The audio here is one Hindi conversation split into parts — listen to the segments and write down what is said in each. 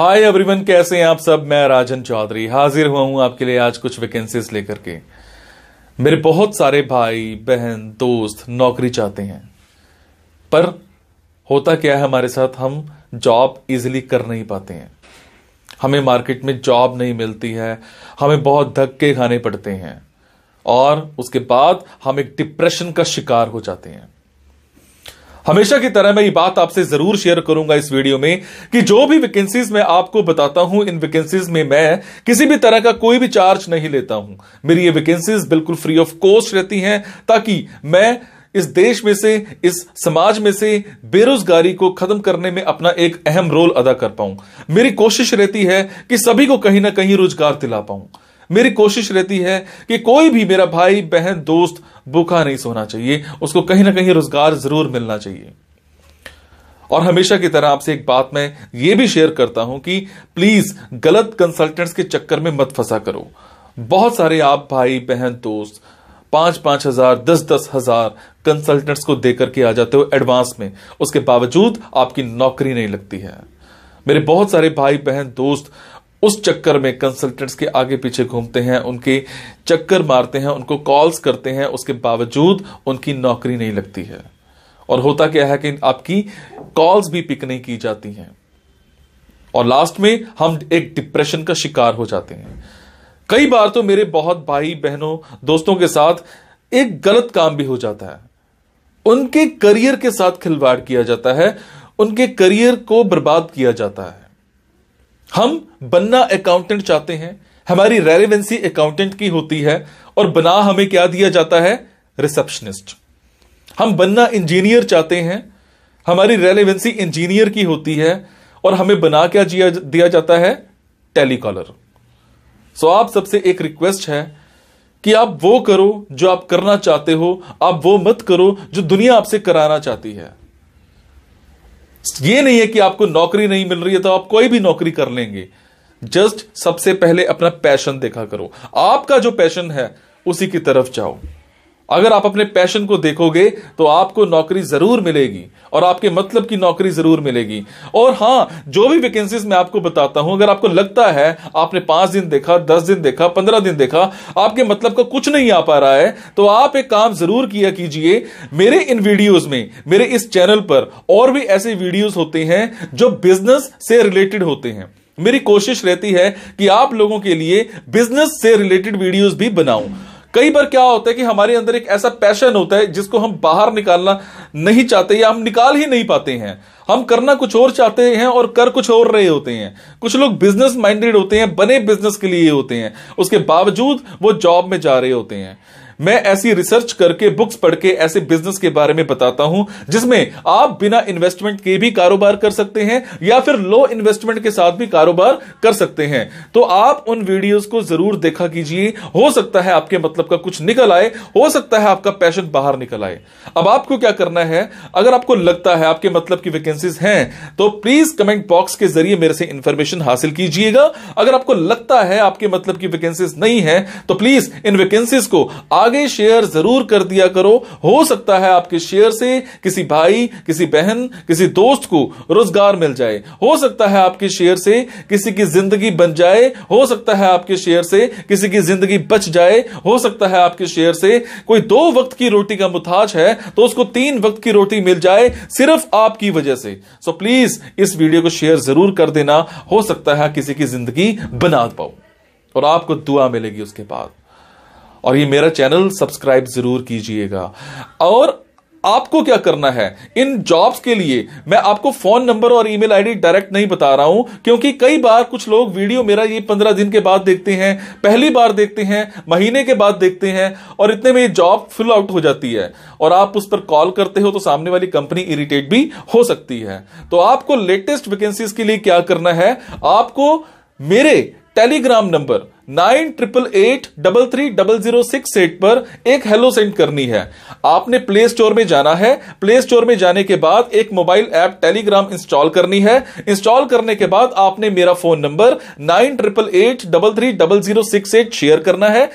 हाय एवरीवन कैसे हैं आप सब मैं राजन चौधरी हाजिर हुआ हूं आपके लिए आज कुछ वैकेंसीज लेकर के मेरे बहुत सारे भाई बहन दोस्त नौकरी चाहते हैं पर होता क्या है हमारे साथ हम जॉब इजीली कर नहीं पाते हैं हमें मार्केट में जॉब नहीं मिलती है हमें बहुत धक्के खाने पड़ते हैं और उसके बाद हम एक डिप्रेशन का शिकार हो जाते हैं हमेशा की तरह मैं ये बात आपसे जरूर शेयर करूंगा इस वीडियो में कि जो भी वैकेंसीज मैं आपको बताता हूं इन वैकेंसीज में मैं किसी भी तरह का कोई भी चार्ज नहीं लेता हूं मेरी ये वैकेंसीज बिल्कुल फ्री ऑफ कॉस्ट रहती हैं ताकि मैं इस देश में से इस समाज में से बेरोजगारी को खत्म करने में अपना एक अहम रोल अदा कर पाऊं मेरी कोशिश रहती है कि सभी को कहीं ना कहीं रोजगार दिला पाऊं मेरी कोशिश रहती है कि कोई भी मेरा भाई बहन दोस्त भूखा नहीं सोना चाहिए उसको कहीं ना कहीं रोजगार जरूर मिलना चाहिए और हमेशा की तरह आपसे एक बात मैं ये भी शेयर करता हूं कि प्लीज गलत कंसल्टेंट्स के चक्कर में मत फंसा करो बहुत सारे आप भाई बहन दोस्त पांच पांच हजार दस दस हजार कंसल्टेंट्स को देकर के आ जाते हो एडवांस में उसके बावजूद आपकी नौकरी नहीं लगती है मेरे बहुत सारे भाई बहन दोस्त उस चक्कर में कंसल्टेंट्स के आगे पीछे घूमते हैं उनके चक्कर मारते हैं उनको कॉल्स करते हैं उसके बावजूद उनकी नौकरी नहीं लगती है और होता क्या है कि आपकी कॉल्स भी पिक नहीं की जाती हैं और लास्ट में हम एक डिप्रेशन का शिकार हो जाते हैं कई बार तो मेरे बहुत भाई बहनों दोस्तों के साथ एक गलत काम भी हो जाता है उनके करियर के साथ खिलवाड़ किया जाता है उनके करियर को बर्बाद किया जाता है हम बनना अकाउंटेंट चाहते हैं हमारी रेलिवेंसी अकाउंटेंट की होती है और बना हमें क्या दिया जाता है रिसेप्शनिस्ट हम बनना इंजीनियर चाहते हैं हमारी रेलिवेंसी इंजीनियर की होती है और हमें बना क्या दिया जाता है टेलीकॉलर सो आप सबसे एक रिक्वेस्ट है कि आप वो करो जो आप करना चाहते हो आप वो मत करो जो दुनिया आपसे कराना चाहती है ये नहीं है कि आपको नौकरी नहीं मिल रही है तो आप कोई भी नौकरी कर लेंगे जस्ट सबसे पहले अपना पैशन देखा करो आपका जो पैशन है उसी की तरफ जाओ अगर आप अपने पैशन को देखोगे तो आपको नौकरी जरूर मिलेगी और आपके मतलब की नौकरी जरूर मिलेगी और हाँ जो भी वैकेंसीज मैं आपको बताता हूं अगर आपको लगता है आपने पांच दिन देखा दस दिन देखा पंद्रह दिन देखा आपके मतलब का कुछ नहीं आ पा रहा है तो आप एक काम जरूर किया कीजिए मेरे इन वीडियोज में मेरे इस चैनल पर और भी ऐसे वीडियोज होते हैं जो बिजनेस से रिलेटेड होते हैं मेरी कोशिश रहती है कि आप लोगों के लिए बिजनेस से रिलेटेड वीडियोस भी बनाऊं कई बार क्या होता है कि हमारे अंदर एक ऐसा पैशन होता है जिसको हम बाहर निकालना नहीं चाहते या हम निकाल ही नहीं पाते हैं हम करना कुछ और चाहते हैं और कर कुछ और रहे होते हैं कुछ लोग बिजनेस माइंडेड होते हैं बने बिजनेस के लिए होते हैं उसके बावजूद वो जॉब में जा रहे होते हैं मैं ऐसी रिसर्च करके बुक्स पढ़ के ऐसे बिजनेस के बारे में बताता हूं जिसमें आप बिना इन्वेस्टमेंट के भी कारोबार कर सकते हैं या फिर लो इन्वेस्टमेंट के साथ भी कारोबार कर सकते हैं तो आप उन वीडियोस को जरूर देखा कीजिए हो सकता है आपके मतलब का कुछ निकल आए हो सकता है आपका पैशन बाहर निकल आए अब आपको क्या करना है अगर आपको लगता है आपके मतलब की वैकेंसीज हैं तो प्लीज कमेंट बॉक्स के जरिए मेरे से इंफॉर्मेशन हासिल कीजिएगा अगर आपको लगता है आपके मतलब की वैकेंसीज नहीं है तो प्लीज इन वैकेंसीज को आगे आगे शेयर जरूर कर दिया करो हो सकता है आपके शेयर से किसी भाई किसी बहन किसी दोस्त को रोजगार मिल जाए हो सकता है आपके शेयर से किसी की जिंदगी बन जाए हो सकता है आपके शेयर से किसी की जिंदगी बच जाए हो सकता है आपके शेयर से कोई दो वक्त की रोटी का मुताज है तो उसको तीन वक्त की रोटी मिल जाए सिर्फ आपकी वजह से सो प्लीज इस वीडियो को शेयर जरूर कर देना हो सकता है किसी की जिंदगी बना पाओ और आपको दुआ मिलेगी उसके बाद और ये मेरा चैनल सब्सक्राइब जरूर कीजिएगा और आपको क्या करना है इन जॉब्स के लिए मैं आपको फोन नंबर और ईमेल आईडी डायरेक्ट नहीं बता रहा हूं क्योंकि कई बार कुछ लोग वीडियो मेरा ये पंद्रह दिन के बाद देखते हैं पहली बार देखते हैं महीने के बाद देखते हैं और इतने में ये जॉब फिल आउट हो जाती है और आप उस पर कॉल करते हो तो सामने वाली कंपनी इरिटेट भी हो सकती है तो आपको लेटेस्ट वैकेंसीज के लिए क्या करना है आपको मेरे Telegram number nine triple eight double three double zero six eight पर एक हेलो सेंड करनी है आपने प्ले स्टोर में जाना है प्ले स्टोर में जाने के बाद एक मोबाइल ऐप टेलीग्राम इंस्टॉल करनी है इंस्टॉल करने के बाद आपने मेरा phone number nine triple eight double three double zero six eight share करना है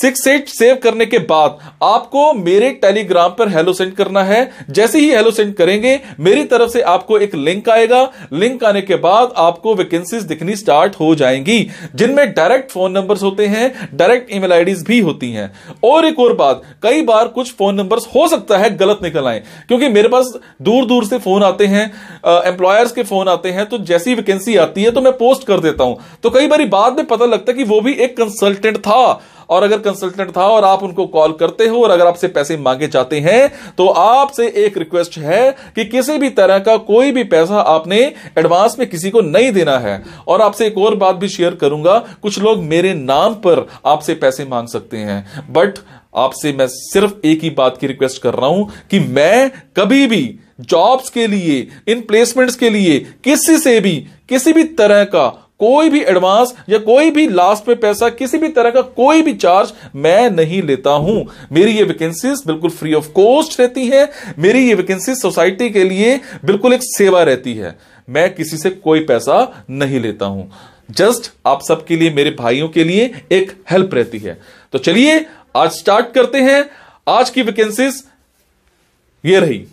सिक्स एट सेव करने के बाद आपको मेरे टेलीग्राम पर हेलो सेंड करना है जैसे ही हेलो सेंड करेंगे मेरी तरफ से आपको एक लिंक आएगा लिंक आने के बाद आपको वैकेंसीज दिखनी स्टार्ट हो जाएंगी जिनमें डायरेक्ट फोन नंबर्स होते हैं डायरेक्ट ईमेल आईडीज भी होती हैं और एक और बात कई बार कुछ फोन नंबर्स हो सकता है गलत निकल आए क्योंकि मेरे पास दूर दूर से फोन आते हैं एम्प्लॉयर्स के फोन आते हैं तो जैसी वैकेंसी आती है तो मैं पोस्ट कर देता हूं तो कई बार बाद में पता लगता है कि वो भी एक कंसल्टेंट था और अगर कंसल्टेंट था और आप उनको कॉल करते हो और अगर आपसे पैसे मांगे जाते हैं तो आपसे एक रिक्वेस्ट है कि किसी भी तरह का कोई भी पैसा आपने एडवांस में किसी को नहीं देना है और आपसे एक और बात भी शेयर करूंगा कुछ लोग मेरे नाम पर आपसे पैसे मांग सकते हैं बट आपसे मैं सिर्फ एक ही बात की रिक्वेस्ट कर रहा हूं कि मैं कभी भी जॉब्स के लिए इन प्लेसमेंट्स के लिए किसी से भी किसी भी तरह का कोई भी एडवांस या कोई भी लास्ट में पैसा किसी भी तरह का कोई भी चार्ज मैं नहीं लेता हूं मेरी ये वैकेंसीज बिल्कुल फ्री ऑफ कॉस्ट रहती है मेरी ये वैकेंसी सोसाइटी के लिए बिल्कुल एक सेवा रहती है मैं किसी से कोई पैसा नहीं लेता हूं जस्ट आप सबके लिए मेरे भाइयों के लिए एक हेल्प रहती है तो चलिए आज स्टार्ट करते हैं आज की वैकेंसीज ये रही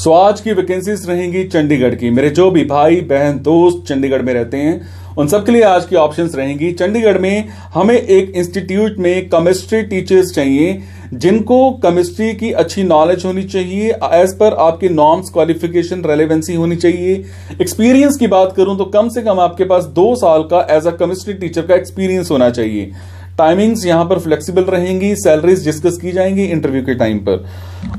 सो आज की वैकेंसीज रहेंगी चंडीगढ़ की मेरे जो भी भाई बहन दोस्त चंडीगढ़ में रहते हैं उन सबके लिए आज की ऑप्शंस रहेंगी चंडीगढ़ में हमें एक इंस्टीट्यूट में केमिस्ट्री टीचर्स चाहिए जिनको केमिस्ट्री की अच्छी नॉलेज होनी चाहिए एज पर आपके नॉर्म्स क्वालिफिकेशन रेलेवेंसी होनी चाहिए एक्सपीरियंस की बात करूं तो कम से कम आपके पास दो साल का एज अ केमिस्ट्री टीचर का एक्सपीरियंस होना चाहिए टाइमिंग्स यहां पर फ्लेक्सिबल रहेंगी सैलरीज डिस्कस की जाएंगी इंटरव्यू के टाइम पर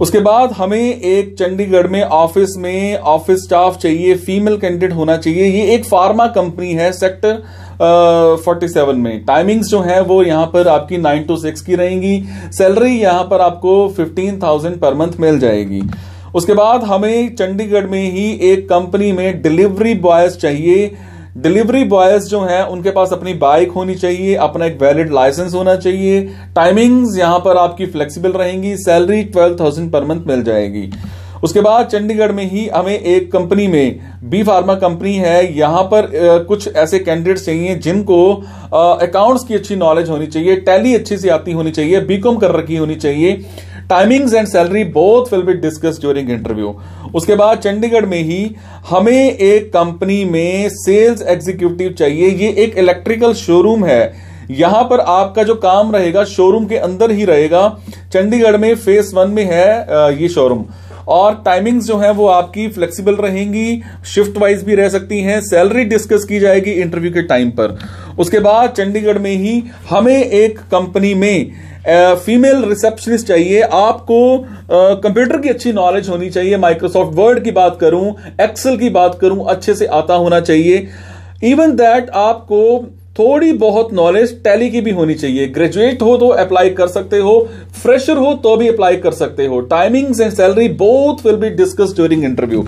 उसके बाद हमें एक चंडीगढ़ में ऑफिस में ऑफिस स्टाफ चाहिए फीमेल कैंडिडेट होना चाहिए ये एक फार्मा कंपनी है सेक्टर फोर्टी uh, सेवन में टाइमिंग्स जो है वो यहाँ पर आपकी नाइन टू सिक्स की रहेंगी सैलरी यहाँ पर आपको फिफ्टीन थाउजेंड पर मंथ मिल जाएगी उसके बाद हमें चंडीगढ़ में ही एक कंपनी में डिलीवरी बॉयज चाहिए डिलीवरी बॉयज जो हैं उनके पास अपनी बाइक होनी चाहिए अपना एक वैलिड लाइसेंस होना चाहिए टाइमिंग्स यहां पर आपकी फ्लेक्सिबल रहेंगी salary twelve thousand per month मिल जाएगी उसके बाद चंडीगढ़ में ही हमें एक कंपनी में बी फार्मा कंपनी है यहां पर कुछ ऐसे कैंडिडेट्स चाहिए जिनको अकाउंट्स की अच्छी नॉलेज होनी चाहिए टैली अच्छी सी आती होनी चाहिए बीकॉम कर रखी होनी चाहिए timings and salary both will be discuss during interview उसके बाद चंडीगढ़ में ही हमें एक कंपनी में सेल्स एग्जीक्यूटिव चाहिए ये एक इलेक्ट्रिकल शोरूम है यहां पर आपका जो काम रहेगा शोरूम के अंदर ही रहेगा चंडीगढ़ में फेस वन में है ये शोरूम और टाइमिंग्स जो है वो आपकी फ्लेक्सिबल रहेंगी शिफ्ट वाइज भी रह सकती हैं सैलरी डिस्कस की जाएगी इंटरव्यू के टाइम पर उसके बाद चंडीगढ़ में ही हमें एक कंपनी में फीमेल रिसेप्शनिस्ट चाहिए आपको कंप्यूटर की अच्छी नॉलेज होनी चाहिए माइक्रोसॉफ्ट वर्ड की बात करूं एक्सेल की बात करूं अच्छे से आता होना चाहिए इवन दैट आपको थोड़ी बहुत नॉलेज टैली की भी होनी चाहिए ग्रेजुएट हो तो अप्लाई कर सकते हो फ्रेशर हो तो भी अप्लाई कर सकते हो timings and salary both will be discuss during interview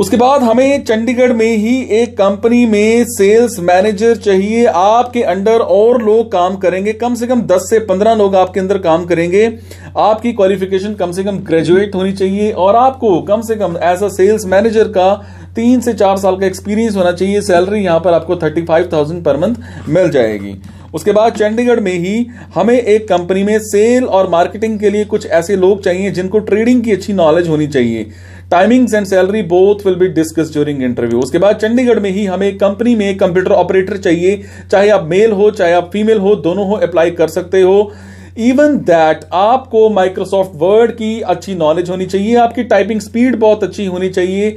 उसके बाद हमें चंडीगढ़ में ही एक कंपनी में सेल्स मैनेजर चाहिए आपके अंडर और लोग काम करेंगे कम से कम 10 से 15 लोग आपके अंदर काम करेंगे आपकी क्वालिफिकेशन कम से कम ग्रेजुएट होनी चाहिए और आपको कम से कम एज अ सेल्स मैनेजर का तीन से चार साल का एक्सपीरियंस होना चाहिए सैलरी यहां पर आपको thirty five thousand per month मिल जाएगी उसके बाद चंडीगढ़ में ही हमें एक कंपनी में सेल और मार्केटिंग के लिए कुछ ऐसे लोग चाहिए जिनको ट्रेडिंग की अच्छी नॉलेज होनी चाहिए timings and salary both will be discuss during interview उसके बाद चंडीगढ़ में ही हमें कंपनी में कंप्यूटर ऑपरेटर चाहिए चाहे आप मेल हो चाहे आप फीमेल हो दोनों हो अप्लाई कर सकते हो इवन दैट आपको माइक्रोसॉफ्ट वर्ड की अच्छी नॉलेज होनी चाहिए आपकी टाइपिंग स्पीड बहुत अच्छी होनी चाहिए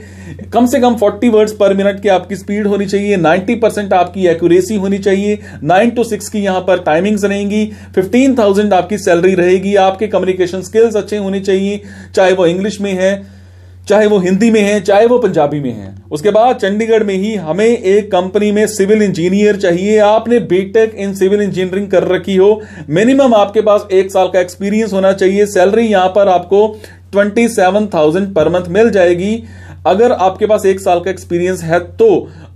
कम से कम 40 वर्ड्स पर मिनट की आपकी स्पीड होनी चाहिए 90 परसेंट आपकी एक्यूरेसी होनी चाहिए 9 टू 6 की यहां पर टाइमिंग्स रहेंगी 15,000 आपकी सैलरी रहेगी आपके कम्युनिकेशन स्किल्स अच्छे होने चाहिए चाहे वो इंग्लिश में है चाहे वो हिंदी में है चाहे वो पंजाबी में है उसके बाद चंडीगढ़ में ही हमें एक कंपनी में सिविल इंजीनियर चाहिए आपने बीटेक इन सिविल इंजीनियरिंग कर रखी हो मिनिमम आपके पास एक साल का एक्सपीरियंस होना चाहिए सैलरी यहां पर आपको twenty seven thousand per month मिल जाएगी अगर आपके पास एक साल का एक्सपीरियंस है तो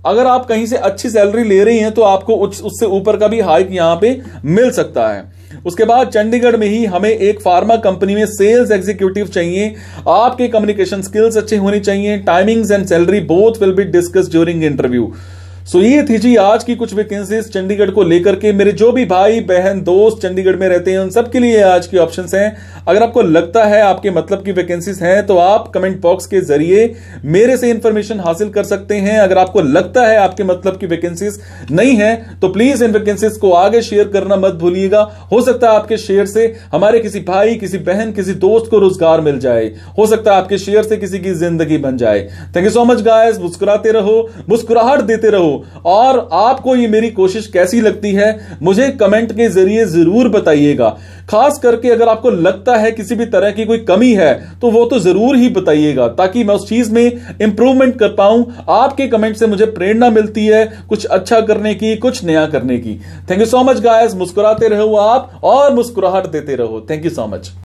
अगर आप कहीं से अच्छी सैलरी ले रही हैं तो आपको उससे ऊपर का भी हाइक यहां पे मिल सकता है उसके बाद चंडीगढ़ में ही हमें एक फार्मा कंपनी में सेल्स एग्जीक्यूटिव चाहिए आपके कम्युनिकेशन स्किल्स अच्छे होने चाहिए timings and salary both will be discuss during interview so ये थी जी आज की कुछ वैकेंसीज चंडीगढ़ को लेकर के मेरे जो भी भाई बहन दोस्त चंडीगढ़ में रहते हैं उन सबके लिए आज के ऑप्शंस हैं अगर आपको लगता है आपके मतलब की वैकेंसीज हैं तो आप कमेंट बॉक्स के जरिए मेरे से इंफॉर्मेशन हासिल कर सकते हैं अगर आपको लगता है आपके मतलब की वैकेंसीज नहीं है तो प्लीज इन वैकेंसीज को आगे शेयर करना मत भूलिएगा हो सकता है आपके शेयर से हमारे किसी भाई किसी बहन किसी दोस्त को रोजगार मिल जाए हो सकता है आपके शेयर से किसी की जिंदगी बन जाए thank you so much guys मुस्कुराते रहो मुस्कुराहट देते रहो और आपको ये मेरी कोशिश कैसी लगती है मुझे कमेंट के जरिए जरूर बताइएगा खास करके अगर आपको लगता है किसी भी तरह की कोई कमी है तो वो तो जरूर ही बताइएगा ताकि मैं उस चीज में इंप्रूवमेंट कर पाऊं आपके कमेंट से मुझे प्रेरणा मिलती है कुछ अच्छा करने की कुछ नया करने की thank you so much guys मुस्कुराते रहो आप और मुस्कुराहट देते रहो थैंक यू सो मच